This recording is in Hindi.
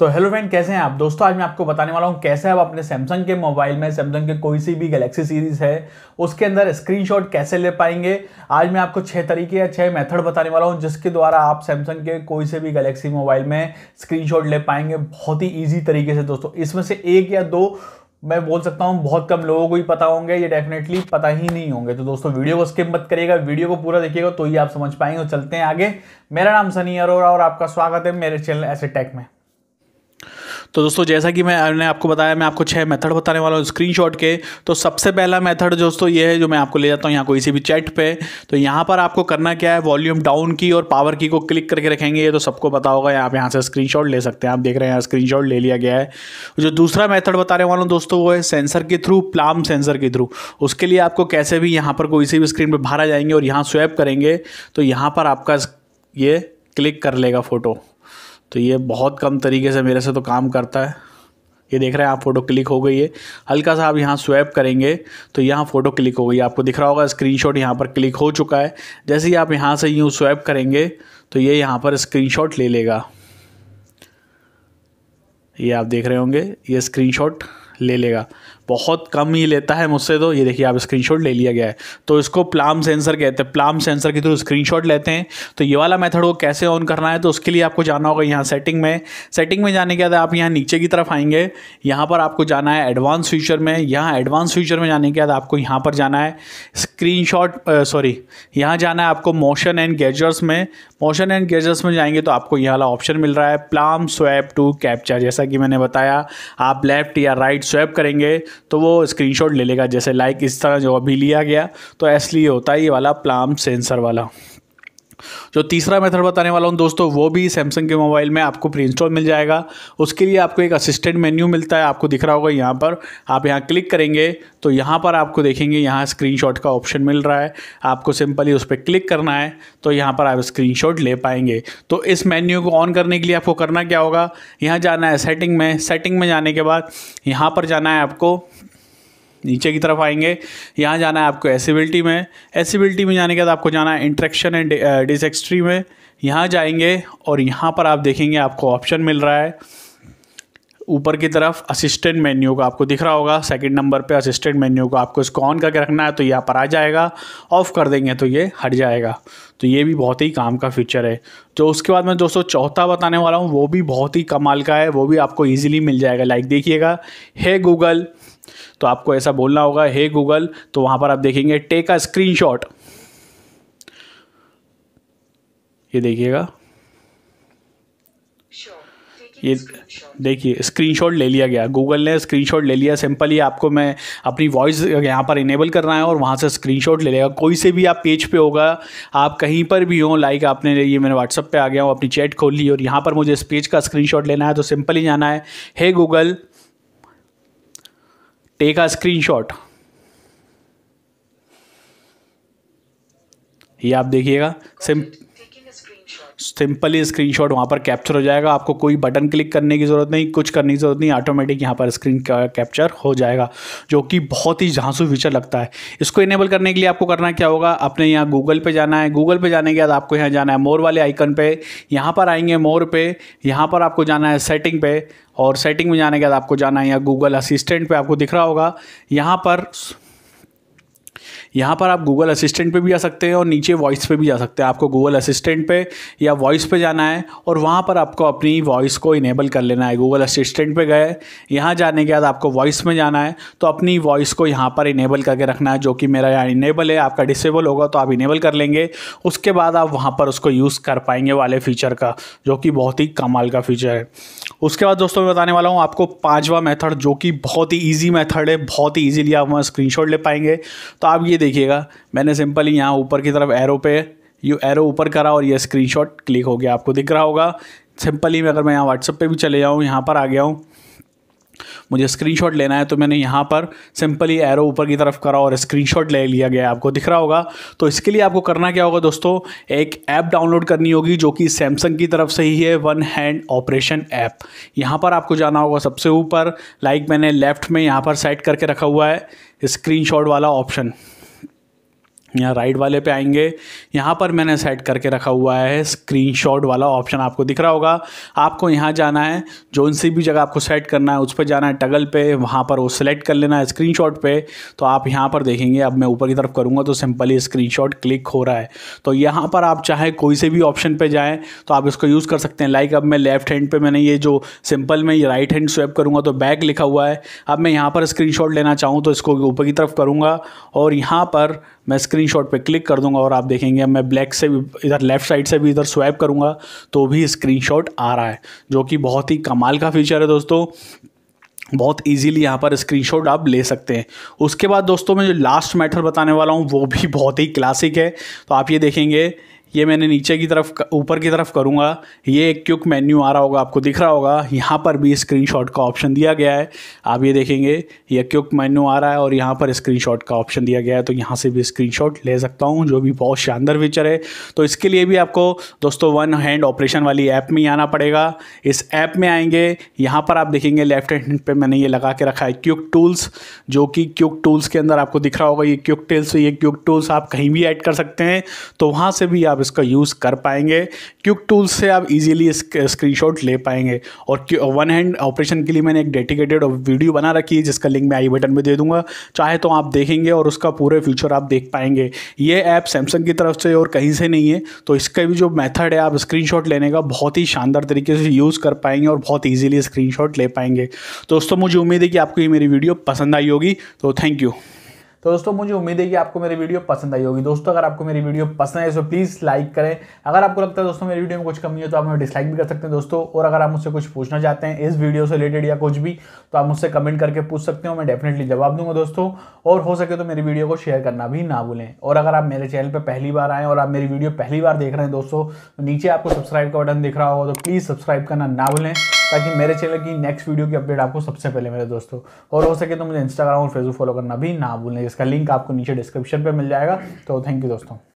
तो हेलो फ्रेंड कैसे हैं आप दोस्तों आज मैं आपको बताने वाला हूं कैसे आप अपने सैमसंग के मोबाइल में सैमसंग के कोई सी भी गैलेक्सी सीरीज है उसके अंदर स्क्रीनशॉट कैसे ले पाएंगे आज मैं आपको छह तरीके या छह मेथड बताने वाला हूं जिसके द्वारा आप सैमसंग के कोई से भी गैलेक्सी मोबाइल में स्क्रीन ले पाएंगे बहुत ही ईजी तरीके से दोस्तों इसमें से एक या दो मैं बोल सकता हूँ बहुत कम लोगों को ही पता होंगे ये डेफिनेटली पता ही नहीं होंगे तो दोस्तों वीडियो को स्किप मत करिएगा वीडियो को पूरा देखिएगा तो ही आप समझ पाएंगे चलते हैं आगे मेरा नाम सनी अरोरा और आपका स्वागत है मेरे चैनल ऐसे टेक में तो दोस्तों जैसा कि मैंने आपको बताया मैं आपको छः मेथड बताने वाला हूँ स्क्रीन के तो सबसे पहला मेथड दोस्तों ये है जो मैं आपको ले जाता हूँ यहाँ को इसी भी चैट पे तो यहाँ पर आपको करना क्या है वॉल्यूम डाउन की और पावर की को क्लिक करके रखेंगे ये तो सबको पता होगा आप यहाँ से स्क्रीन ले सकते हैं आप देख रहे हैं यहाँ स्क्रीन ले लिया गया है जो दूसरा मैथड बताने वाला हूँ दोस्तों वो है सेंसर के थ्रू प्लाम सेंसर के थ्रू उसके लिए आपको कैसे भी यहाँ पर कोई भी स्क्रीन पर बाहर आ जाएंगे और यहाँ स्वैप करेंगे तो यहाँ पर आपका ये क्लिक कर लेगा फ़ोटो तो ये बहुत कम तरीके से मेरे से तो काम करता है ये देख रहे हैं आप फोटो क्लिक हो गई है हल्का सा आप यहाँ स्वैप करेंगे तो यहाँ फोटो क्लिक हो गई आपको दिख रहा होगा स्क्रीनशॉट यहाँ पर क्लिक हो चुका है जैसे ही आप यहाँ से यूँ स्वैप करेंगे तो ये यहाँ पर स्क्रीनशॉट ले लेगा ये आप देख रहे होंगे ये स्क्रीनशॉट ले लेगा बहुत कम ही लेता है मुझसे तो ये देखिए आप स्क्रीनशॉट ले लिया गया है तो इसको प्लाम सेंसर कहते हैं प्लाम सेंसर के थ्रू स्क्रीनशॉट लेते हैं तो ये वाला मेथड को कैसे ऑन करना है तो उसके लिए आपको जाना होगा यहाँ सेटिंग में सेटिंग में जाने के बाद आप यहाँ नीचे की तरफ आएंगे यहाँ पर आपको जाना है एडवांस फ्यूचर में यहाँ एडवांस फ्यूचर में जाने के बाद आपको यहाँ पर जाना है स्क्रीन सॉरी यहाँ जाना है आपको मोशन एंड गेजर्स में मोशन एंड गेजर्स में जाएंगे तो आपको यहाँ वाला ऑप्शन मिल रहा है प्लाम स्वैप टू कैप्चर जैसा कि मैंने बताया आप लेफ्ट या राइट स्वैप करेंगे तो वो स्क्रीन ले लेगा जैसे लाइक इस तरह जो अभी लिया गया तो इसलिए होता है ये वाला प्लाम सेंसर वाला जो तीसरा मेथड बताने वाला हूँ दोस्तों वो भी सैमसंग के मोबाइल में आपको प्री इंस्टॉल मिल जाएगा उसके लिए आपको एक असिस्टेंट मेन्यू मिलता है आपको दिख रहा होगा यहाँ पर आप यहाँ क्लिक करेंगे तो यहाँ पर आपको देखेंगे यहाँ स्क्रीन का ऑप्शन मिल रहा है आपको सिंपली उस पर क्लिक करना है तो यहाँ पर आप स्क्रीन ले पाएंगे तो इस मेन्यू को ऑन करने के लिए आपको करना क्या होगा यहाँ जाना है सेटिंग में सेटिंग में जाने के बाद यहाँ पर जाना है आपको नीचे की तरफ आएंगे यहाँ जाना है आपको एसिबिलिटी में एसिबिलिटी में जाने के बाद आपको जाना है इंट्रैक्शन एंड डिसेक्स्ट्री में यहाँ जाएंगे और यहाँ पर आप देखेंगे आपको ऑप्शन मिल रहा है ऊपर की तरफ असिस्टेंट मेन्यू का आपको दिख रहा होगा सेकंड नंबर पे असिस्टेंट मेन्यू का आपको इसको ऑन करके रखना है तो यहाँ पर आ जाएगा ऑफ़ कर देंगे तो ये हट जाएगा तो ये भी बहुत ही काम का फीचर है जो तो उसके बाद मैं दोस्तों चौथा बताने वाला हूँ वो भी बहुत ही कमाल का है वो भी आपको ईजिली मिल जाएगा लाइक देखिएगा हे गूगल तो आपको ऐसा बोलना होगा हे hey गूगल तो वहां पर आप देखेंगे टेक अ स्क्रीनशॉट ये देखिएगा ये देखिए स्क्रीनशॉट ले लिया गया गूगल ने स्क्रीनशॉट ले लिया सिंपल ही आपको मैं अपनी वॉइस यहाँ पर इनेबल करना है और वहाँ से स्क्रीनशॉट ले लेगा कोई से भी आप पेज पे होगा आप कहीं पर भी हो लाइक आपने ये मैंने व्हाट्सअप पे आ गया हूँ अपनी चैट खोल ली और यहाँ पर मुझे इस पेज का स्क्रीनशॉट लेना है तो सिंपली जाना है hey Google take a screen shot ये आप देखिएगा सिंपल सिंपली स्क्रीनशॉट वहाँ पर कैप्चर हो जाएगा आपको कोई बटन क्लिक करने की ज़रूरत नहीं कुछ करने की ज़रूरत नहीं ऑटोमेटिक यहाँ पर स्क्रीन कैप्चर हो जाएगा जो कि बहुत ही झांसू फीचर लगता है इसको इनेबल करने के लिए आपको करना क्या होगा अपने यहाँ गूगल पे जाना है गूगल पे जाने के बाद आपको यहाँ जाना है मोर वाले आइकन पे यहाँ पर आएंगे मोर पे यहाँ पर आपको जाना है सेटिंग पे और सेटिंग में जाने के बाद आपको जाना है यहाँ गूगल असिस्टेंट पे आपको दिख रहा होगा यहाँ पर यहाँ पर आप गूगल असिस्टेंट पे भी जा सकते हैं और नीचे वॉइस पे भी जा सकते हैं आपको गूगल असिस्टेंट पे या वॉइस पे जाना है और वहाँ पर आपको अपनी वॉइस को इनेबल कर लेना है गूगल असिस्टेंट पे गए यहाँ जाने के बाद आपको वॉइस में जाना है तो अपनी वॉइस को यहाँ पर इनेबल करके रखना है जो कि मेरा यहाँ इनेबल है आपका डिसेबल होगा तो आप इनेबल कर लेंगे उसके बाद आप वहाँ पर उसको यूज़ कर पाएंगे वाले फीचर का जो कि बहुत ही कमाल का फीचर है उसके बाद दोस्तों मैं बताने वाला हूँ आपको पांचवा मेथड जो कि बहुत ही ईजी मेथड है बहुत ही ईजिली आप वहाँ स्क्रीनशॉट ले पाएंगे तो आप ये देखिएगा मैंने सिंपली यहाँ ऊपर की तरफ एरो पे यू एरो ऊपर करा और ये स्क्रीनशॉट क्लिक हो गया आपको दिख रहा होगा सिंपली में अगर मैं यहाँ व्हाट्सअप पे भी चले जाऊँ यहाँ पर आ गया हूँ मुझे स्क्रीनशॉट लेना है तो मैंने यहाँ पर सिंपली एरो ऊपर की तरफ करा और स्क्रीनशॉट ले लिया गया आपको दिख रहा होगा तो इसके लिए आपको करना क्या होगा दोस्तों एक ऐप डाउनलोड करनी होगी जो कि सैमसंग की तरफ से ही है वन हैंड ऑपरेशन ऐप यहाँ पर आपको जाना होगा सबसे ऊपर लाइक मैंने लेफ्ट में यहाँ पर सेट करके रखा हुआ है स्क्रीनशॉट वाला ऑप्शन यहाँ राइट वाले पे आएंगे यहाँ पर मैंने सेट करके रखा हुआ है स्क्रीनशॉट वाला ऑप्शन आपको दिख रहा होगा आपको यहाँ जाना है जो सी भी जगह आपको सेट करना है उस पर जाना है टगल पे वहाँ पर वो सिलेक्ट कर लेना है स्क्रीनशॉट पे तो आप यहाँ पर देखेंगे अब मैं ऊपर की तरफ करूँगा तो सिंपली स्क्रीन क्लिक हो रहा है तो यहाँ पर आप चाहे कोई से भी ऑप्शन पर जाएँ तो आप इसको यूज़ कर सकते हैं लाइक अब मैं लेफ्ट हैंड पर मैंने ये जो सिंपल में राइट हैंड स्वेप करूँगा तो बैक लिखा हुआ है अब मैं यहाँ पर स्क्रीन लेना चाहूँ तो इसको ऊपर की तरफ करूँगा और यहाँ पर मैं स्क्रीन स्क्रीनशॉट पे क्लिक कर दूंगा और आप देखेंगे मैं ब्लैक से भी इधर लेफ्ट साइड से भी इधर स्वैप करूंगा तो भी स्क्रीनशॉट आ रहा है जो कि बहुत ही कमाल का फीचर है दोस्तों बहुत इजीली यहाँ पर स्क्रीनशॉट आप ले सकते हैं उसके बाद दोस्तों मैं जो लास्ट मेथड बताने वाला हूँ वो भी बहुत ही क्लासिक है तो आप ये देखेंगे ये मैंने नीचे की तरफ ऊपर की तरफ करूँगा ये एक क्यूक मेन्यू आ रहा होगा आपको दिख रहा होगा यहाँ पर भी स्क्रीनशॉट का ऑप्शन दिया गया है आप ये देखेंगे ये क्यूक मेन्यू आ रहा है और यहाँ पर स्क्रीनशॉट का ऑप्शन दिया गया है तो यहाँ से भी स्क्रीनशॉट ले सकता हूँ जो भी बहुत शानदार फीचर है तो इसके लिए भी आपको दोस्तों वन हैंड ऑपरेशन वाली ऐप में आना पड़ेगा इस ऐप में आएंगे यहाँ पर आप देखेंगे लेफ्ट हैंड पर मैंने ये लगा के रखा है क्यूक टूल्स जो कि क्यूक टूल्स के अंदर आपको दिख रहा होगा ये क्यूक टूल्स ये क्यूक टूल्स आप कहीं भी ऐड कर सकते हैं तो वहाँ से भी आप आप इसका यूज़ कर पाएंगे क्यूक टूल्स से आप इजीली स्क्रीनशॉट ले पाएंगे और वन हैंड ऑपरेशन के लिए मैंने एक डेडिकेटेड वीडियो बना रखी है जिसका लिंक मैं आई बटन में दे दूंगा चाहे तो आप देखेंगे और उसका पूरे फ्यूचर आप देख पाएंगे ये ऐप सैमसंग की तरफ से और कहीं से नहीं है तो इसका भी जो मेथड है आप स्क्रीन लेने का बहुत ही शानदार तरीके से यूज़ कर पाएंगे और बहुत ईजिली स्क्रीन ले पाएंगे दोस्तों मुझे उम्मीद है कि आपको ये मेरी वीडियो पसंद आई होगी तो थैंक यू तो दोस्तों मुझे उम्मीद है कि आपको मेरी वीडियो पसंद आई होगी दोस्तों अगर आपको मेरी वीडियो पसंद आई तो प्लीज़ लाइक करें अगर आपको लगता है दोस्तों मेरी वीडियो में कुछ कमी है तो आप मुझे डिसलाइक भी कर सकते हैं दोस्तों और अगर आप मुझसे कुछ पूछना चाहते हैं इस वीडियो से रिलेटेड या कुछ भी तो आप मुझसे कमेंट करके पूछ सकते हो मैं डेफिनेटली जवाब दूंगा दोस्तों और हो सके तो मेरी वीडियो को शेयर करना भी ना भूलें और अगर आप मेरे चैनल पर पहली बार आएँ और आप मेरी वीडियो पहली बार देख रहे हैं दोस्तों तो नीचे आपको सब्सक्राइब का बटन दिख रहा होगा तो प्लीज़ सब्सक्राइब करना ना भूलें ताकि मेरे चैनल की नेक्स्ट वीडियो की अपडेट आपको सबसे पहले मेरे दोस्तों और हो सके तो मुझे इंस्टाग्राम और फेसबुक फॉलो करना भी ना भूलें इसका लिंक आपको नीचे डिस्क्रिप्शन पर मिल जाएगा तो थैंक यू दोस्तों